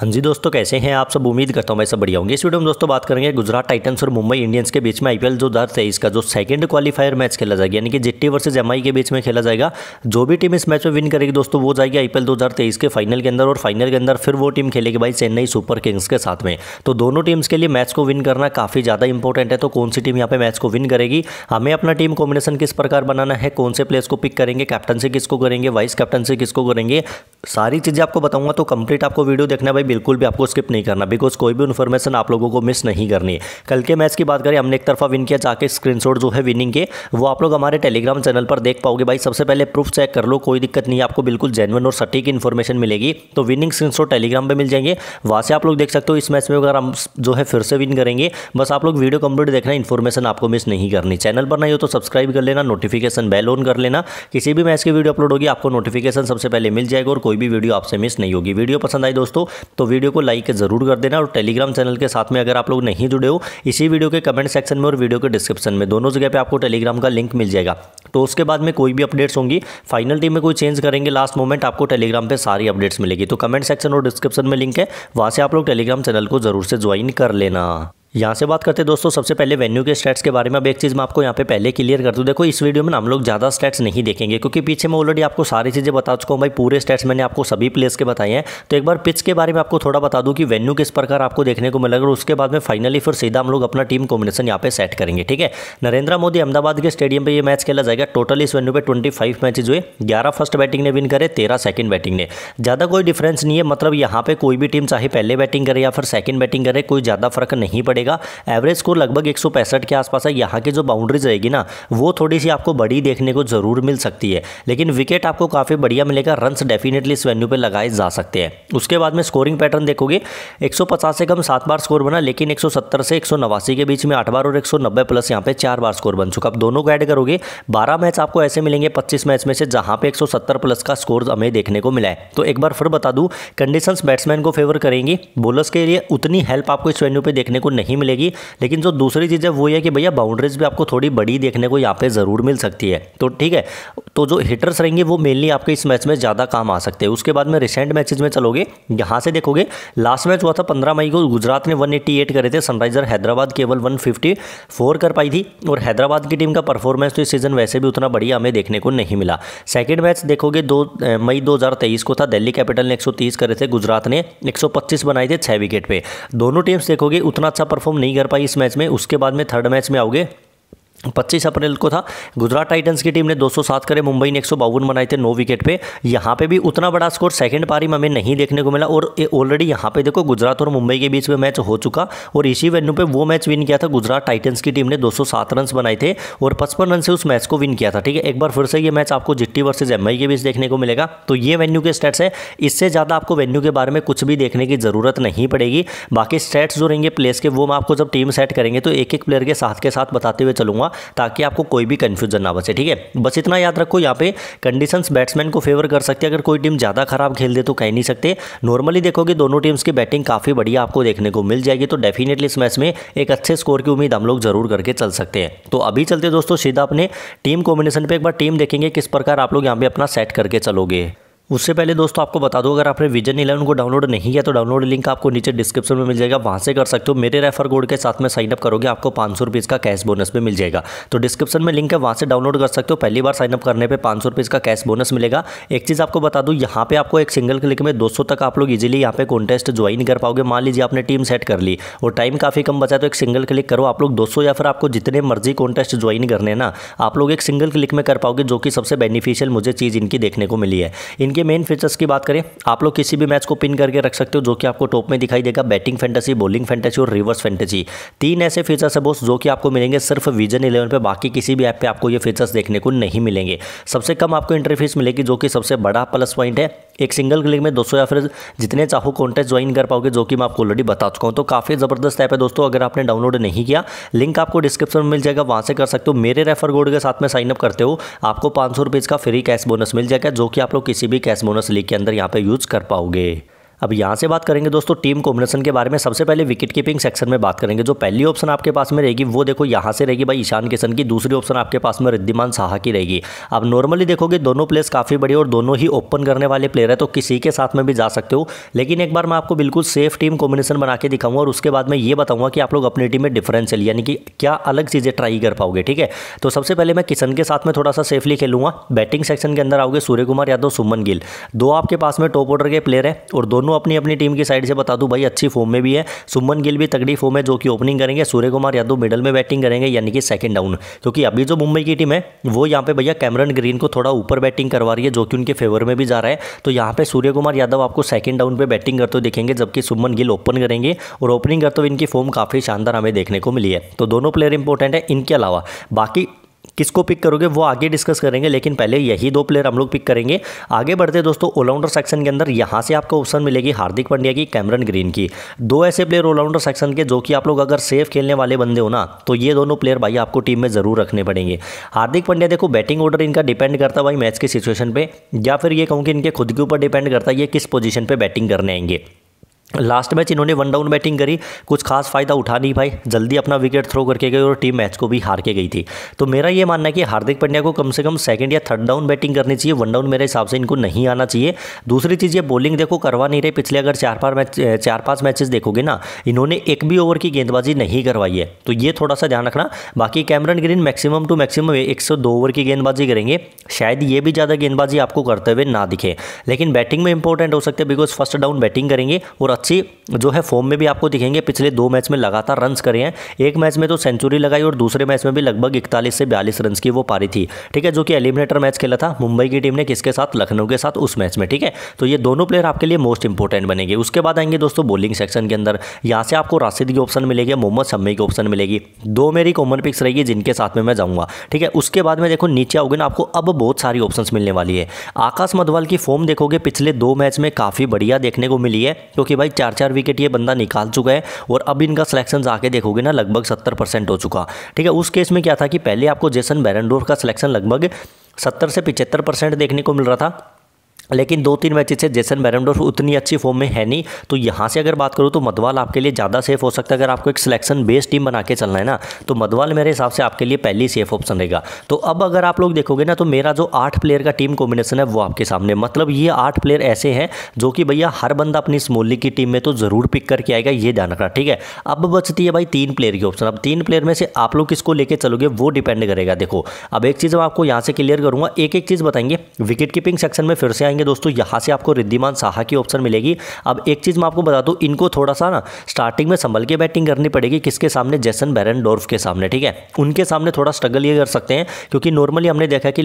हाँ जी दोस्तों कैसे हैं आप सब उम्मीद करता हूं मैं सब बढ़िया होंगे इस वीडियो में दोस्तों बात करेंगे गुजरात टाइटंस और मुंबई इंडियंस के बीच में आईपीएल दो हज़ार तेईस का जो सेकंड क्वालिफायर मैच खेला जाएगा यानी कि जिट्टी वर्सेस एमआई के बीच में खेला जाएगा जो भी टीम इस मैच में विन करेगी दोस्तों वो जाएगी आईपीएल दो के फाइनल के अंदर और फाइनल के अंदर फिर वो टीम खेलेगी भाई चेन्नई सुपर किंग्स के साथ में तो दोनों टीम्स के लिए मैच को विन करना काफ़ी ज़्यादा इंपॉर्टेंट है तो कौन सी टीम यहाँ पे मैच को विन करेगी हमें अपना टीम कॉम्बिनेशन किस प्रकार बनाना है कौन से प्लेयर्स को पिक करेंगे कैप्टनसी किसको करेंगे वाइस कैप्टनसी किसको करेंगे सारी चीज़ें आपको बताऊंगा तो कंप्लीट आपको वीडियो देखना भाई बिल्कुल भी आपको स्किप नहीं करना बिकॉज कोई भी इन्फॉर्मेशन आप लोगों को मिस नहीं करनी कल के मैच की बात करें हमने एक तरफा विन किया जाके स्क्रीन जो है विनिंग के वो आप लोग हमारे टेलीग्राम चैनल पर देख पाओगे भाई सबसे पहले प्रूफ चेक कर लो कोई दिक्कत नहीं आपको बिल्कुल जेनवन और सटीक इन्फॉर्मेशन मिलेगी तो विनिंग स्क्रीन टेलीग्राम पर मिल जाएंगे वहाँ से आप लोग देख सकते हो इस मैच में अगर हम जो है फिर से विन करेंगे बस आप लोग वीडियो कंप्लीट देखना इन्फॉर्मेशन आपको मिस नहीं करनी चैनल पर नहीं हो तो सब्सक्राइब कर लेना नोटिफिकेशन बेल ऑन कर लेना किसी भी मैच की वीडियो अपलोड होगी आपको नोटिफिकेशन सबसे पहले मिल जाएगा और कोई भी वीडियो आपसे मिस नहीं होगी वीडियो पसंद आई दोस्तों तो वीडियो को लाइक ज़रूर कर देना और टेलीग्राम चैनल के साथ में अगर आप लोग नहीं जुड़े हो इसी वीडियो के कमेंट सेक्शन में और वीडियो के डिस्क्रिप्शन में दोनों जगह पर आपको टेलीग्राम का लिंक मिल जाएगा तो उसके बाद में कोई भी अपडेट्स होंगी फाइनल टीम में कोई चेंज करेंगे लास्ट मोमेंट आपको टेलीग्राम पर सारी अपडेट्स मिलेगी तो कमेंट सेक्शन और डिस्क्रिप्शन में लिंक है वहाँ से आप लोग टेलीग्राम चैनल को ज़रूर से ज्वाइन कर लेना यहाँ से बात करते हैं दोस्तों सबसे पहले वेन्यू के स्टेट्स के बारे में अब एक चीज़ मैं आपको यहाँ पे पहले क्लियर कर दूँ देखो इस वीडियो में हम लोग ज़्यादा स्टेट्स नहीं देखेंगे क्योंकि पीछे मैं ऑलरेडी आपको सारी चीज़ें बता चुका हूँ भाई पूरे स्टेट्स मैंने आपको सभी प्लेस के बताए हैं तो एक बार पिच के बारे में आपको थोड़ा बता दूँ कि वेन्यू किस प्रकार आपको देखने को मिलेगा और उसके बाद में फाइनली फिर सीधा हम लोग अपना टीम कॉम्बिनेशन यहाँ पे सेट करेंगे ठीक है नरेंद्र मोदी अहमदाबाद के स्टेडियम पर यह मैच खेला जाएगा टोटल इस वेन्यू पर ट्वेंटी फाइव मैचेज हुए ग्यारह फर्स्ट बैटिंग ने विन करे तेरह सेकंड बैटिंग ने ज़्यादा कोई डिफरेंस नहीं है मतलब यहाँ पर कोई भी टीम चाहे पहले बैटिंग करे या फिर सेकंड बैटिंग करे कोई ज़्यादा फर्क नहीं पड़ेगा रहेगा एवरेज स्कोर लगभग एक के आसपास है यहाँ की जो बाउंड्रीज रहेगी ना वो थोड़ी सी आपको बड़ी देखने को ज़रूर मिल सकती है लेकिन विकेट आपको काफ़ी बढ़िया मिलेगा रन्स डेफिनेटली इस वेन्यू पर लगाए जा सकते हैं उसके बाद में स्कोरिंग पैटर्न देखोगे एक से कम सात बार स्कोर बना लेकिन एक से एक के बीच में आठ बार और एक प्लस यहाँ पर चार बार स्कोर बन चुका अब दोनों को ऐड करोगे बारह मैच आपको ऐसे मिलेंगे पच्चीस मैच में से जहाँ पर एक प्लस का स्कोर हमें देखने को मिला है तो एक बार फिर बता दूँ कंडीशन बैट्समैन को फेवर करेंगी बोलर्स के लिए उतनी हेल्प आपको इस वेन्यू पर देखने को नहीं नहीं मिलेगी लेकिन जो दूसरी चीज़ है वो ये कि भैया बाउंड्रीज भी आपको थोड़ी बड़ी देखने को यहाँ पे ज़रूर मिल सकती है तो ठीक है तो जो हिटर्स रहेंगे वो मेनली आपके इस मैच में ज़्यादा काम आ सकते हैं उसके बाद में रिसेंट मैचेज में चलोगे यहाँ से देखोगे लास्ट मैच हुआ था पंद्रह मई को गुजरात ने वन करे थे सनराइजर हैदराबाद केवल वन कर पाई थी और हैदराबाद की टीम का परफॉर्मेंस तो इस सीज़न वैसे भी उतना बढ़िया हमें देखने को नहीं मिला सेकेंड मैच देखोगे दो मई 2023 को था दिल्ली कैपिटल ने 130 करे थे गुजरात ने 125 बनाए थे छः विकेट पे दोनों टीम्स देखोगे उतना अच्छा परफॉर्म नहीं कर पाई इस मैच में उसके बाद में थर्ड मैच में आओगे पच्चीस अप्रैल को था गुजरात टाइटंस की टीम ने 207 करे मुंबई ने एक बनाए थे नौ विकेट पे यहाँ पे भी उतना बड़ा स्कोर सेकंड पारी में हमें नहीं देखने को मिला और ऑलरेडी यहाँ पे देखो गुजरात और मुंबई के बीच में मैच हो चुका और इसी वेन्यू पे वो मैच विन किया था गुजरात टाइटन्स की टीम ने दो रन बनाए थे और पचपन रन से उस मैच को विन किया था ठीक है एक बार फिर से ये मैच आपको जिट्टी वर्सेज एमआई के बीच देखने को मिलेगा तो ये वेन्यू के स्टेट्स है इससे ज़्यादा आपको वेन्यू के बारे में कुछ भी देखने की ज़रूरत नहीं पड़ेगी बाकी स्टेट्स जो रहेंगे प्लेस के वो मैं आपको जब टीम सेट करेंगे तो एक एक प्लेयर के साथ के साथ बताते हुए चलूँगा दूंगा ताकि आपको कोई भी कंफ्यूजन ना बचे ठीक है बस इतना याद रखो यहाँ पे कंडीशन बैट्समैन को फेवर कर सकते हैं अगर कोई टीम ज़्यादा खराब खेल दे तो कह नहीं सकते नॉर्मली देखोगे दोनों टीम्स की बैटिंग काफ़ी बढ़िया आपको देखने को मिल जाएगी तो डेफिनेटली इस मैच में एक अच्छे स्कोर की उम्मीद हम लोग जरूर करके चल सकते हैं तो अभी चलते दोस्तों सीधा अपने टीम कॉम्बिनेशन पर एक बार टीम देखेंगे किस प्रकार आप लोग यहाँ पे अपना सेट करके चलोगे उससे पहले दोस्तों आपको बता दूं अगर आपने विजन इलेवन को डाउनलोड नहीं किया तो डाउनलोड लिंक आपको नीचे डिस्क्रिप्शन में मिल जाएगा वहाँ से कर सकते हो मेरे रेफर कोड के साथ में साइनअप करोगे आपको पाँच सौ का कैश बोनस भी मिल जाएगा तो डिस्क्रिप्शन में लिंक है वहाँ से डाउनलोड कर सकते हो पहली बार साइनअप करने पर पाँच सौ का कैश बोनस मिलेगा एक चीज़ आपको बता दूँ यहाँ पर आपको एक सिंगल क्लिक में दो तक आप लोग इजिली यहाँ पे कॉन्टेस्ट ज्वाइन कर पाओगे मान लीजिए आपने टीम सेट कर ली और टाइम काफ़ी कम बचा तो एक सिंगल क्लिक करो आप लोग दो या फिर आपको जितने मर्जी कॉन्टेस्ट ज्वाइन करने ना आप लोग एक सिंगल क्लिक में कर पाओगे जो कि सबसे बेनिफिशियल मुझे चीज़ इनकी देखने को मिली है इनके मेन फीचर्स की बात करें आप लोग किसी भी मैच को पिन करके रख सकते हो जो कि आपको टॉप में दिखाई देगा बैटिंग फैंटेसी बॉलिंग फैंटेसी और रिवर्स फैंटेसी तीन ऐसे फीचर्स है बोस जो कि आपको मिलेंगे सिर्फ विजन इलेवन पर बाकी किसी भी ऐप पर आपको ये फीचर्स देखने को नहीं मिलेंगे सबसे कम आपको इंटरफीस मिलेगी जो कि सबसे बड़ा प्लस पॉइंट है एक सिंगल क्लिक में दोस्तों या फिर जितने चाहो कॉन्टैक्ट ज्वाइन कर पाओगे जो कि मैं आपको ऑलरेडी बता चुका हूँ तो काफ़ी ज़बरदस्त ऐप है दोस्तों अगर आपने डाउनलोड नहीं किया लिंक आपको डिस्क्रिप्शन में मिल जाएगा वहाँ से कर सकते हो मेरे रेफर कोड के साथ में साइनअप करते हो आपको पाँच सौ का फ्री कैश बोनस मिल जाएगा जो कि आप लोग किसी भी कैश बोनस लीक के अंदर यहाँ पर यूज़ कर पाओगे अब यहाँ से बात करेंगे दोस्तों टीम कॉम्बिनेशन के बारे में सबसे पहले विकेट कीपिंग सेक्शन में बात करेंगे जो पहली ऑप्शन आपके पास में रहेगी वो देखो यहाँ से रहेगी भाई ईशान किशन की दूसरी ऑप्शन आपके पास में रिद्धिमान साहा की रहेगी अब नॉर्मली देखोगे दोनों प्लेयर्स काफ़ी बड़े और दोनों ही ओपन करने वाले प्लेयर है तो किसी के साथ में भी जा सकते हो लेकिन एक बार मैं आपको बिल्कुल सेफ टीम कॉम्बिनेशन बना के दिखाऊंगा और उसके बाद मैं ये बताऊंगा कि आप लोग अपनी टीम में डिफरेंस है यानी कि क्या अलग चीज़ें ट्राई कर पाओगे ठीक है तो सबसे पहले मैं किशन के साथ में थोड़ा सा सेफली खेलूंगा बैटिंग सेक्शन के अंदर आओगे सूर्य कुमार यादव सुमन गिल दो आपके पास में टॉप ऑर्डर के प्लेयर है और दोनों दोनों अपनी अपनी टीम की साइड से बता दूं भाई अच्छी फॉर्म में भी है सुमन गिल भी तगड़ी फॉर्म है जो कि ओपनिंग करेंगे सूर्य कुमार यादव मिडल में बैटिंग करेंगे यानी कि सेकंड डाउन क्योंकि अभी जो मुंबई की टीम है वो यहाँ पे भैया कैमरन ग्रीन को थोड़ा ऊपर बैटिंग करवा रही है जो कि उनके फेवर में भी जा रहा है तो यहाँ पे सूर्य कुमार यादव आपको सेकंड डाउन पे बैटिंग करते हुए देखेंगे जबकि सुमन गिल ओपन करेंगे और ओपनिंग करते हुए इनकी फॉर्म काफ़ी शानदार हमें देखने को मिली है तो दोनों प्लेयर इंपॉर्टेंट है इनके अलावा बाकी किसको पिक करोगे वो आगे डिस्कस करेंगे लेकिन पहले यही दो प्लेयर हम लोग पिक करेंगे आगे बढ़ते दोस्तों ऑलराउंडर सेक्शन के अंदर यहाँ से आपको ऑप्शन मिलेगी हार्दिक पंड्या की कैमरन ग्रीन की दो ऐसे प्लेयर ऑलराउंडर सेक्शन के जो कि आप लोग अगर सेफ खेलने वाले बंदे हो ना तो ये दोनों प्लेयर भाई आपको टीम में ज़रूर रखने पड़ेंगे हार्दिक पंड्या देखो बैटिंग ऑर्डर इनका डिपेंड करता है भाई मैच की सिचुएशन पर या फिर ये कहूँ कि इनके खुद के ऊपर डिपेंड करता है ये किस पोजीशन पर बैटिंग करने आएंगे लास्ट मैच इन्होंने वन डाउन बैटिंग करी कुछ खास फ़ायदा उठा नहीं पाई जल्दी अपना विकेट थ्रो करके गए और टीम मैच को भी हार के गई थी तो मेरा ये मानना है कि हार्दिक पंड्या को कम से कम सेकंड या थर्ड डाउन बैटिंग करनी चाहिए वन डाउन मेरे हिसाब से इनको नहीं आना चाहिए दूसरी चीज़ ये बॉलिंग देखो करवा नहीं रहे पिछले अगर चार पाँच मैच चार पाँच मैचेज देखोगे ना इन्होंने एक भी ओवर की गेंदबाजी नहीं करवाई है तो ये थोड़ा सा ध्यान रखना बाकी Cameron Green maximum two maximum एक ओवर की गेंदबाजी करेंगे शायद ये भी ज़्यादा गेंदबाजी आपको करते हुए ना दिखे लेकिन बैटिंग में इंपॉर्टेंट हो सकते हैं बिकॉज फर्स्ट डाउन बैटिंग करेंगे और अच्छी जो है फॉर्म में भी आपको दिखेंगे पिछले दो मैच में लगातार रन्स करे हैं एक मैच में तो सेंचुरी लगाई और दूसरे मैच में भी लगभग इकतालीस से बयालीस रन की वो पारी थी ठीक है जो कि एलिमिनेटर मैच खेला था मुंबई की टीम ने किसके साथ लखनऊ के साथ उस मैच में ठीक है तो ये दोनों प्लेयर आपके लिए मोस्ट इंपॉर्टेंट बनेंगे उसके बाद आएंगे दोस्तों बॉलिंग सेक्शन के अंदर यहाँ से आपको राशिद की ऑप्शन मिलेगी मोहम्मद शम्मी की ऑप्शन मिलेगी दो मेरी कॉमन पिक्स रहेगी जिनके साथ में मैं जाऊँगा ठीक है उसके बाद में देखो नीचे आओगे ना आपको अब बहुत सारी ऑप्शन मिलने वाली है आकाश मधवाल की फॉर्म देखोगे पिछले दो मैच में काफ़ी बढ़िया देखने को मिली है क्योंकि भाई भाई चार चार विकेट ये बंदा निकाल चुका है और अब इनका सिलेक्शन जाके देखोगे ना लगभग सत्तर परसेंट हो चुका ठीक है उस केस में क्या था कि पहले आपको जेसन बैरनडोर का सिलेक्शन लगभग सत्तर से पिचहत्तर परसेंट देखने को मिल रहा था लेकिन दो तीन मैचेस से जेसन बैरमडोर उतनी अच्छी फॉर्म में है नहीं तो यहाँ से अगर बात करूँ तो मधवाल आपके लिए ज़्यादा सेफ हो सकता है अगर आपको एक सिलेक्शन बेस्ड टीम बना के चलना है ना तो मधवाल मेरे हिसाब से आपके लिए पहली सेफ ऑप्शन रहेगा तो अब अगर आप लोग देखोगे ना तो मेरा जो आठ प्लेयर का टीम कॉम्बिनेशन है वो आपके सामने मतलब ये आठ प्लेयर ऐसे हैं जो कि भैया हर बंदा अपनी स्मोली की टीम में तो ज़रूर पिक करके आएगा ये ध्यान रखना ठीक है अब बचती है भाई तीन प्लेयर की ऑप्शन अब तीन प्लेयर में से आप लोग किसको लेके चलोगे वो डिपेंड करेगा देखो अब एक चीज़ मैं आपको यहाँ से क्लियर करूँगा एक एक चीज़ बताएंगे विकेट कीपिंग सेक्शन में फिर से आएंगे जाएंगे दोस्तों यहाँ से आपको रिद्धिमान साहा की ऑप्शन मिलेगी अब एक चीज़ मैं आपको बता दूँ इनको थोड़ा सा ना स्टार्टिंग में संभल के बैटिंग करनी पड़ेगी किसके सामने जैसन बैरन के सामने ठीक है उनके सामने थोड़ा स्ट्रगल ये कर सकते हैं क्योंकि नॉर्मली हमने देखा कि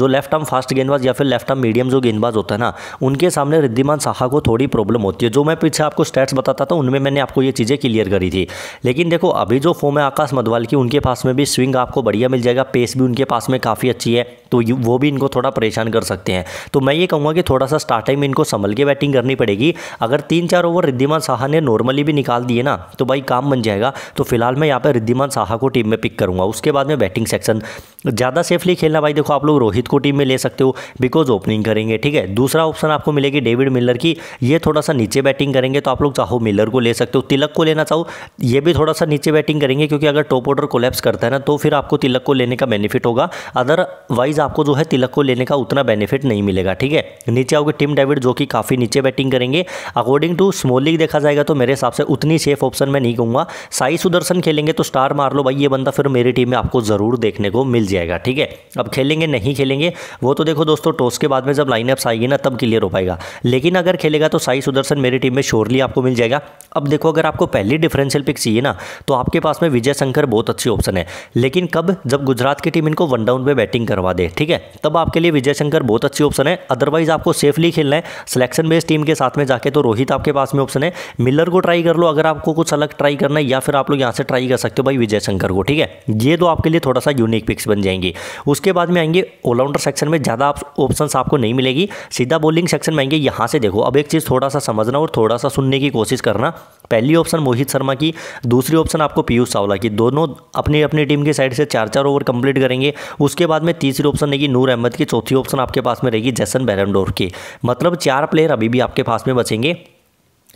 जो लेफ्ट आर्म फास्ट गेंदबाज या फिर लेफ्ट आर्म मीडियम जो गेंदबाज होता है ना उनके सामने रिद्धिमान साहा को थोड़ी प्रॉब्लम होती है जो मैं पीछे आपको स्टेट्स बताता था उनमें मैंने आपको ये चीज़ें क्लियर करी थी लेकिन देखो अभी जो फॉर्म है आकाश मधवाल की उनके पास में भी स्विंग आपको बढ़िया मिल जाएगा पेस भी उनके पास में काफ़ी अच्छी है तो वो भी इनको थोड़ा परेशान कर सकते हैं तो मैं ये कहूँगा कहूंगा कि थोड़ा सा स्टार्टिंग में इनको संभल के बैटिंग करनी पड़ेगी अगर तीन चार ओवर रिद्धिमान साहा ने नॉर्मली भी निकाल दिए ना तो भाई काम बन जाएगा तो फिलहाल मैं यहाँ पर रिद्धिमान साहा को टीम में पिक करूंगा उसके बाद में बैटिंग सेक्शन ज़्यादा सेफली खेलना भाई देखो आप लोग रोहित को टीम में ले सकते हो बिकॉज ओपनिंग करेंगे ठीक है दूसरा ऑप्शन आपको मिलेगी डेविड मिलर की ये थोड़ा सा नीचे बैटिंग करेंगे तो आप लोग चाहो मिलर को ले सकते हो तिलक को लेना चाहो ये भी थोड़ा सा नीचे बैटिंग करेंगे क्योंकि अगर टॉप ऑर्डर कोलेप्स करता है ना तो फिर आपको तिलक को लेने का बेनिफिट होगा अदरवाइज आपको जो है तिलक को लेने का उतना बेनिफिट नहीं मिलेगा ठीक है नीचे आओगे टीम डेविड जो कि काफ़ी नीचे बैटिंग करेंगे अकॉर्डिंग टू लीग देखा जाएगा तो मेरे हिसाब से उतनी सेफ ऑप्शन मैं नहीं कहूँगा साई सुदर्शन खेलेंगे तो स्टार मार लो भाई ये बंदा फिर मेरी टीम में आपको ज़रूर देखने को मिल जाएगा ठीक है अब खेलेंगे नहीं खेलेंगे वो तो देखो दोस्तों टॉस के बाद में जब लाइनअप्स आएगी ना तब क्लियर हो पाएगा लेकिन अगर खेलेगा तो साई सुदर्शन मेरी टीम में श्योरली आपको मिल जाएगा अब देखो अगर आपको पहली डिफरेंशियल पिक चाहिए ना तो आपके पास में विजय शंकर बहुत अच्छी ऑप्शन है लेकिन कब जब गुजरात की टीम इनको वन डाउन पे बैटिंग करवा दे ठीक है तब आपके लिए विजय शंकर बहुत अच्छी ऑप्शन है अदरवाइज अदरवाइज आपको सेफली खेलना है सिलेक्शन बेस्ड टीम के साथ में जाके तो रोहित आपके पास में ऑप्शन है मिलर को ट्राई कर लो अगर आपको कुछ अलग ट्राई करना है या फिर आप लोग यहाँ से ट्राई कर सकते हो भाई विजय शंकर को ठीक है ये तो आपके लिए थोड़ा सा यूनिक पिक्स बन जाएंगी उसके बाद में आएंगे ऑलराउंडर सेक्शन में ज़्यादा ऑप्शन आपको नहीं मिलेगी सीधा बॉलिंग सेक्शन में आएंगे यहाँ से देखो अब एक चीज़ थोड़ा सा समझना और थोड़ा सा सुनने की कोशिश करना पहली ऑप्शन मोहित शर्मा की दूसरी ऑप्शन आपको पीयूष सावला की दोनों अपनी अपनी टीम की साइड से चार चार ओवर कंप्लीट करेंगे उसके बाद में तीसरी ऑप्शन रहेगी नूर अहमद की चौथी ऑप्शन आपके पास में रहेगी जैसन बैरन डोर के मतलब चार प्लेयर अभी भी आपके पास में बचेंगे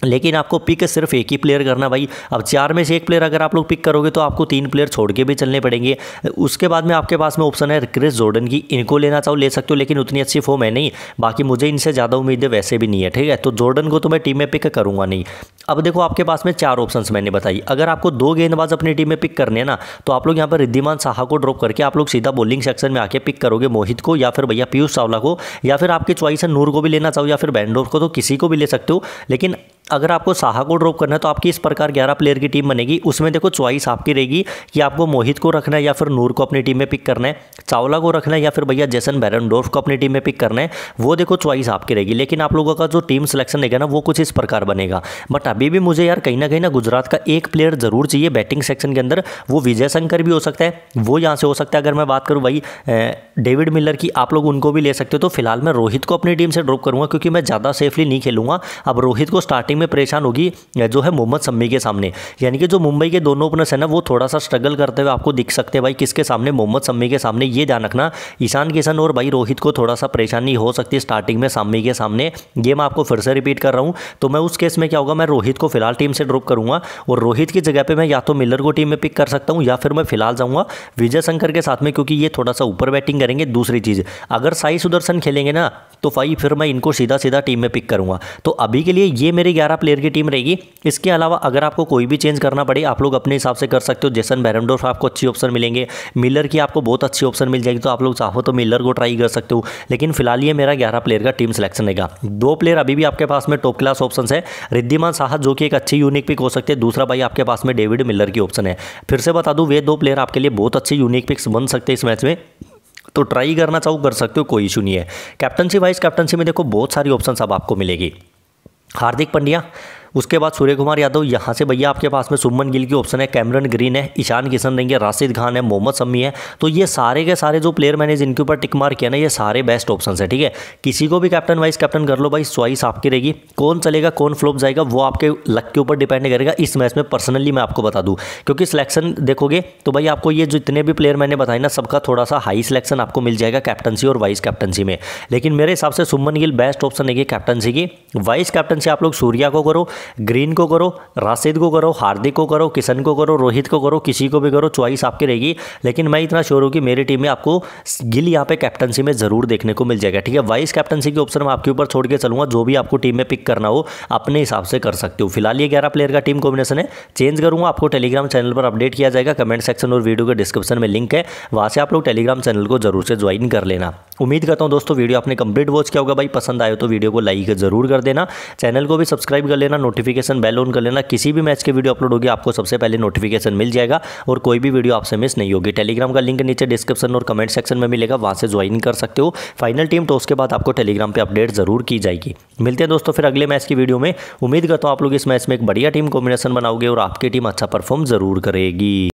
लेकिन आपको पिक सिर्फ एक ही प्लेयर करना भाई अब चार में से एक प्लेयर अगर आप लोग पिक करोगे तो आपको तीन प्लेयर छोड़ के भी चलने पड़ेंगे उसके बाद में आपके पास में ऑप्शन है क्रिस जोर्डन की इनको लेना चाहो ले सकते हो लेकिन उतनी अच्छी फॉर्म है नहीं बाकी मुझे इनसे ज़्यादा उम्मीद है वैसे भी नहीं है ठीक है तो जॉर्डन को तो मैं टीम में पिक करूँगा नहीं अब देखो आपके पास में चार ऑप्शन मैंने बताई अगर आपको दो गेंदबाज अपनी टीम में पिक करने हैं ना तो आप लोग यहाँ पर रिद्धिमान साहा को ड्रॉप करके आप लोग सीधा बॉलिंग सेक्शन में आके पिक करोगे मोहित को या फिर भैया पीयूष चावला को या फिर आपकी चॉइस है नूर को भी लेना चाहो या फिर बैंडोर को तो किसी को भी ले सकते हो लेकिन अगर आपको साहा को ड्रॉप करना है तो आपकी इस प्रकार ग्यारह प्लेयर की टीम बनेगी उसमें देखो चॉइस आपकी रहेगी कि आपको मोहित को रखना है या फिर नूर को अपनी टीम में पिक करना है चावला को रखना है या फिर भैया जैसन बैरनडोर्फ को अपनी टीम में पिक करना है वो देखो चॉइस आपकी रहेगी लेकिन आप लोगों का जो टीम सिलेक्शन रहेगा ना वो कुछ इस प्रकार बनेगा बट अभी भी मुझे यार कहीं ना कहीं ना गुजरात का एक प्लेयर जरूर चाहिए बैटिंग सेक्शन के अंदर वो विजय शंकर भी हो सकता है वो यहाँ से हो सकता है अगर मैं बात करूँ भाई डेविड मिलर की आप लोग उनको भी ले सकते हो तो फिलहाल मैं रोहित को अपनी टीम से ड्रॉप करूँगा क्योंकि मैं ज़्यादा सेफली नहीं खेलूँगा अब रोहित को स्टार्टिंग स्टार्टिंग में परेशान होगी जो है मोहम्मद सम्मी के सामने यानी कि जो मुंबई के दोनों ओपनर्स हैं ना वो थोड़ा सा स्ट्रगल करते हुए आपको दिख सकते हैं भाई किसके सामने मोहम्मद सम्मी के सामने ये ध्यान रखना ईशान किशन और भाई रोहित को थोड़ा सा परेशानी हो सकती है स्टार्टिंग में सम्मी के सामने ये मैं आपको फिर से रिपीट कर रहा हूँ तो मैं उस केस में क्या होगा मैं रोहित को फिलहाल टीम से ड्रॉप करूँगा और रोहित की जगह पर मैं या तो मिलर को टीम में पिक कर सकता हूँ या फिर मैं फिलहाल जाऊँगा विजय शंकर के साथ में क्योंकि ये थोड़ा सा ऊपर बैटिंग करेंगे दूसरी चीज़ अगर साई सुदर्शन खेलेंगे ना तो भाई फिर मैं इनको सीधा सीधा टीम में पिक करूँगा तो अभी के लिए ये मेरे 11 प्लेयर की टीम रहेगी इसके अलावा अगर आपको कोई भी चेंज करना पड़े आप लोग अपने हिसाब से कर सकते हो जैसन बैरमडोर्फ आपको अच्छी ऑप्शन मिलेंगे मिलर की आपको बहुत अच्छी ऑप्शन मिल जाएगी तो आप लोग चाहो तो मिलर को ट्राई कर सकते हो लेकिन फिलहाल ये मेरा ग्यारह प्लेयर का टीम सिलेक्शन रहेगा दो प्लेयर अभी भी आपके पास में टॉप क्लास ऑप्शन है रिद्धिमान साहस जो कि एक अच्छी यूनिक पिक हो सकते हैं दूसरा भाई आपके पास में डेविड मिलर की ऑप्शन है फिर से बता दूँ वे दो प्लेयर आपके लिए बहुत अच्छे यूनिक पिक्स बन सकते हैं इस मैच में तो ट्राई करना चाहो कर सकते हो कोई इशू नहीं है कैप्टनशी वाइस कैप्टनशी में देखो बहुत सारी ऑप्शन अब आपको मिलेगी हार्दिक पंड्या उसके बाद सूर्य कुमार यादव यहाँ से भैया आपके पास में सुमन गिल की ऑप्शन है कैमरन ग्रीन है ईशान किशन रहेंगे राशिद खान है मोहम्मद शमी है तो ये सारे के सारे जो प्लेयर मैंने जिनके ऊपर टिक मार किया ना ये सारे बेस्ट ऑप्शन है ठीक है किसी को भी कैप्टन वाइस कैप्टन कर लो भाई च्वाइस आपकी रहेगी कौन चलेगा कौन फ्लोप जाएगा वो आपके लक के ऊपर डिपेंड करेगा इस मैच में पर्सनली मैं आपको बता दूँ क्योंकि सिलेक्शन देखोगे तो भाई आपको ये जितने भी प्लेयर मैंने बताए ना सबका थोड़ा सा हाई सिलेक्शन आपको मिल जाएगा कैप्टनसी और वाइस कैप्टनसी में लेकिन मेरे हिसाब से सुमन गिल बेस्ट ऑप्शन है कैप्टनसी की वाइस कैप्टनसी आप लोग सूर्या को करो ग्रीन को करो राशिद को करो हार्दिक को करो किशन को करो रोहित को करो किसी को भी करो च्वाइस आपकी रहेगी लेकिन मैं इतना श्योर हूँ कि मेरी टीम में आपको गिल यहाँ पे कैप्टनसी में ज़रूर देखने को मिल जाएगा ठीक है वाइस कैप्टनसी के ऑप्शन मैं आपके ऊपर छोड़ के चलूँगा जो भी आपको टीम में पिक करना हो अपने हिसाब से कर सकते हो फिलहाल ये ग्यारह प्लेयर का टीम कॉम्बिनेशन है चेंज करूँगा आपको टेलीग्राम चैनल पर अपडेट किया जाएगा कमेंट सेक्शन और वीडियो के डिस्क्रिप्शन में लिंक है वहाँ से आप लोग टेलीग्राम चैनल को जरूर से ज्वाइन कर लेना उम्मीद करता हूँ दोस्तों वीडियो आपने कंप्लीट वॉच किया होगा भाई पसंद आए तो वीडियो को लाइक जरूर कर देना चैनल को भी सब्सक्राइब कर लेना नोटिफिकेशन बेल ऑन कर लेना किसी भी मैच के वीडियो अपलोड होगी आपको सबसे पहले नोटिफिकेशन मिल जाएगा और कोई भी वीडियो आपसे मिस नहीं होगी टेलीग्राम का लिंक नीचे डिस्क्रिप्शन और कमेंट सेक्शन में मिलेगा वहाँ से ज्वाइन कर सकते हो फाइनल टीम टॉस के बाद आपको टेलीग्राम पर अपडेट जरूर की जाएगी मिलते हैं दोस्तों फिर अगले मैच की वीडियो में उम्मीद करता हूँ आप लोग इस मैच में एक बढ़िया टीम कॉम्बिनेशन बनाओगे और आपकी टीम अच्छा परफॉर्म जरूर करेगी